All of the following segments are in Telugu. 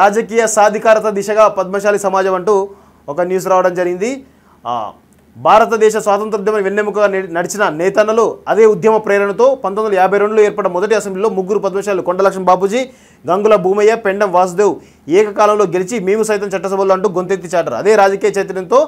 రాజకీయ సాధికారత దిశగా పద్మశాలి సమాజం అంటూ ఒక న్యూస్ రావడం జరిగింది భారతదేశ స్వాతంత్రోద్యమం వెన్నెముకగా నడిచిన నేతన్నలు అదే ఉద్యమ ప్రేరణతో పంతొమ్మిది వందల యాభై రెండులో ఏర్పడిన మొదటి అసెంబ్లీలో ముగ్గురు పద్మశాలు కొండలక్ష్మ బాబుజీ గంగుల భూమయ్య పెండం వాసుదేవ్ ఏకకాలంలో గెలిచి మేము సైతం చట్టసభలో అంటూ గొంతెత్తి చాటారు అదే రాజకీయ చైతన్యంతో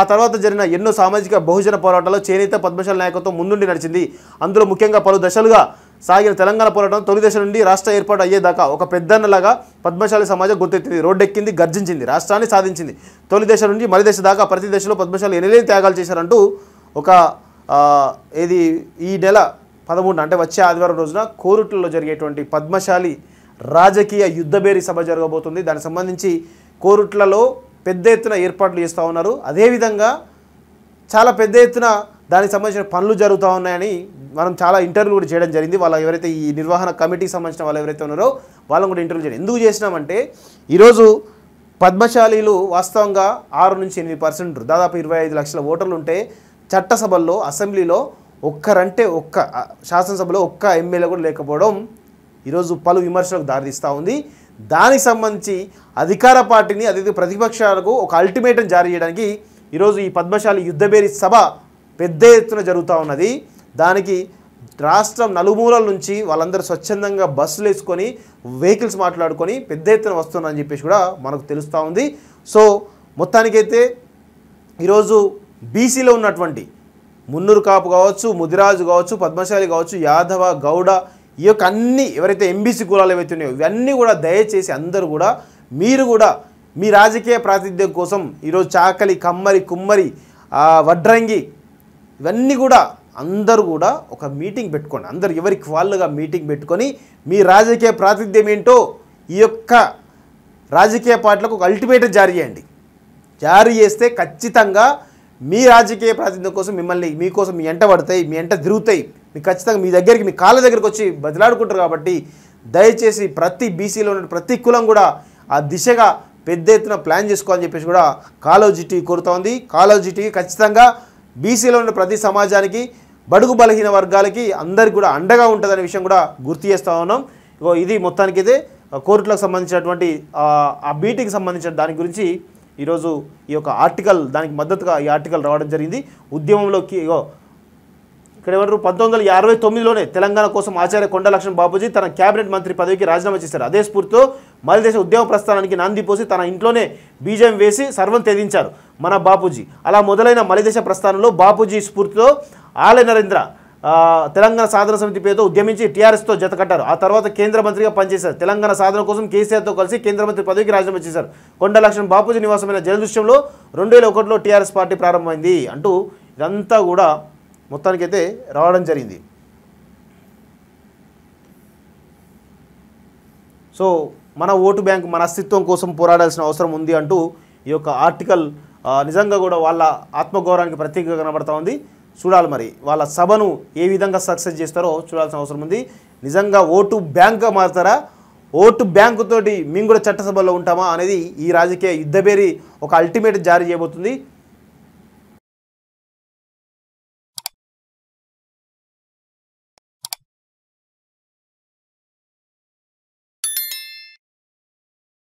ఆ తర్వాత జరిగిన ఎన్నో సామాజిక బహుజన పోరాటాల్లో చేనేత పద్మశాల నాయకత్వం ముందుండి నడిచింది అందులో ముఖ్యంగా పలు దశలుగా సాగిన తెలంగాణ పోరాటం తొలి దశ నుండి రాష్ట్ర ఏర్పాటు అయ్యేదాకా ఒక పెద్దన్నలాగా పద్మశాలి సమాజం గుర్తెత్తింది రోడ్డెక్కింది గర్జించింది రాష్ట్రాన్ని సాధించింది తొలి దశ నుండి మరి దశ దాకా ప్రతి దశలో పద్మశాలి ఎనలేని త్యాగాలు చేశారంటూ ఒక ఏది ఈ నెల పదమూడున అంటే వచ్చే ఆదివారం రోజున కోరుట్లలో జరిగేటువంటి పద్మశాలి రాజకీయ యుద్ధభేరి సభ జరగబోతుంది దానికి సంబంధించి కోరుట్లలో పెద్ద ఎత్తున ఏర్పాట్లు చేస్తూ ఉన్నారు అదేవిధంగా చాలా పెద్ద ఎత్తున దానికి సంబంధించిన పనులు జరుగుతూ ఉన్నాయని మనం చాలా ఇంటర్వ్యూలు కూడా చేయడం జరిగింది వాళ్ళ ఎవరైతే ఈ నిర్వహణ కమిటీకి సంబంధించిన వాళ్ళు ఎవరైతే ఉన్నారో వాళ్ళని కూడా ఇంటర్వ్యూ చేయడం ఎందుకు చేసినామంటే ఈరోజు పద్మశాలీలు వాస్తవంగా ఆరు నుంచి ఎనిమిది పర్సెంట్ దాదాపు ఇరవై ఐదు లక్షల ఓటర్లు ఉంటే చట్టసభల్లో అసెంబ్లీలో ఒక్కరంటే ఒక్క శాసనసభలో ఒక్క ఎమ్మెల్యే కూడా లేకపోవడం ఈరోజు పలు విమర్శలకు దారితీస్తూ ఉంది దానికి సంబంధించి అధికార పార్టీని అదే ప్రతిపక్షాలకు ఒక అల్టిమేటం జారీ చేయడానికి ఈరోజు ఈ పద్మశాలి యుద్ధబేరి సభ పెద్ద ఎత్తున జరుగుతూ ఉన్నది దానికి రాష్ట్రం నలుమూలల నుంచి వాళ్ళందరూ స్వచ్ఛందంగా బస్సులు వేసుకొని వెహికల్స్ మాట్లాడుకొని పెద్ద ఎత్తున వస్తున్నారని చెప్పేసి కూడా మనకు తెలుస్తూ ఉంది సో మొత్తానికైతే ఈరోజు బీసీలో ఉన్నటువంటి మున్నూరు కాపు కావచ్చు ముదిరాజు కావచ్చు పద్మశాలి కావచ్చు యాదవ గౌడ ఈ యొక్క అన్ని ఎవరైతే ఎంబీసీ కులాలు ఏవైతే ఉన్నాయో ఇవన్నీ కూడా దయచేసి అందరూ కూడా మీరు కూడా మీ రాజకీయ ప్రాతినిధ్యం కోసం ఈరోజు చాకలి కమ్మరి కుమ్మరి వడ్రంగి ఇవన్నీ కూడా అందరూ కూడా ఒక మీటింగ్ పెట్టుకోండి అందరు ఎవరికి వాళ్ళుగా మీటింగ్ పెట్టుకొని మీ రాజకీయ ప్రాతినిధ్యం ఏంటో ఈ యొక్క రాజకీయ పార్టీలకు ఒక అల్టిమేటం జారీ చేయండి జారీ చేస్తే ఖచ్చితంగా మీ రాజకీయ ప్రాతినిధ్యం కోసం మిమ్మల్ని మీకోసం మీ ఎంట పడతాయి మీ ఎంట తిరుగుతాయి మీ ఖచ్చితంగా మీ దగ్గరికి మీ కాళ్ళ దగ్గరికి వచ్చి బదిలాడుకుంటారు కాబట్టి దయచేసి ప్రతి బీసీలో ఉన్న ప్రతి కులం కూడా ఆ దిశగా పెద్ద ఎత్తున ప్లాన్ చేసుకోవాలని చెప్పేసి కూడా కాలోజిటీ కోరుతోంది కాలోజిటీ ఖచ్చితంగా బీసీలో ఉన్న ప్రతి సమాజానికి బడుగు బలహీన వర్గాలకి అందరికి కూడా అండగా ఉంటుందనే విషయం కూడా గుర్తు చేస్తూ ఉన్నాం ఇది మొత్తానికి అయితే కోర్టులకు సంబంధించినటువంటి ఆ బీటీకి సంబంధించిన దాని గురించి ఈరోజు ఈ యొక్క ఆర్టికల్ దానికి మద్దతుగా ఈ ఆర్టికల్ రావడం జరిగింది ఉద్యమంలోకి ఇక్కడ ఏమంటారు పంతొమ్మిది వందల తొమ్మిదిలోనే తెలంగాణ కోసం ఆచార్య కొండలక్ష్మణ్ బాబుజీ తన కేబినెట్ మంత్రి పదవికి రాజీనామా చేశారు అదే స్ఫూర్తితో మలిదేశ ఉద్యమ ప్రస్థానానికి నాంది పోసి తన ఇంట్లోనే బీజం వేసి సర్వం తెదించారు మన బాపూజీ అలా మొదలైన మలిదేశ ప్రస్థానంలో బాపూజీ స్ఫూర్తితో ఆలయ నరేంద్ర తెలంగాణ సాధన సమితి పేరుతో ఉద్యమించి టీఆర్ఎస్తో జతకట్టారు ఆ తర్వాత కేంద్ర మంత్రిగా పనిచేశారు తెలంగాణ సాధన కోసం కేసీఆర్తో కలిసి కేంద్ర మంత్రి పదవికి రాజీనామా చేశారు కొండ లక్ష్మణ్ బాపూజీ నివాసమైన జలదృశ్యంలో రెండు వేల ఒకటిలో టీఆర్ఎస్ పార్టీ ప్రారంభమైంది అంటూ ఇదంతా కూడా మొత్తానికైతే రావడం జరిగింది సో మన ఓటు బ్యాంక్ మన అస్తిత్వం కోసం పోరాడాల్సిన అవసరం ఉంది అంటూ ఈ యొక్క ఆర్టికల్ నిజంగా కూడా వాళ్ళ ఆత్మగౌరవానికి ప్రత్యేకంగా కనబడతా ఉంది చూడాలి మరి వాళ్ళ సభను ఏ విధంగా సక్సెస్ చేస్తారో చూడాల్సిన అవసరం ఉంది నిజంగా ఓటు బ్యాంక్గా మారుతారా ఓటు బ్యాంకుతోటి మేము కూడా చట్టసభలో ఉంటామా అనేది ఈ రాజకీయ యుద్ధ ఒక అల్టిమేట్ జారీ చేయబోతుంది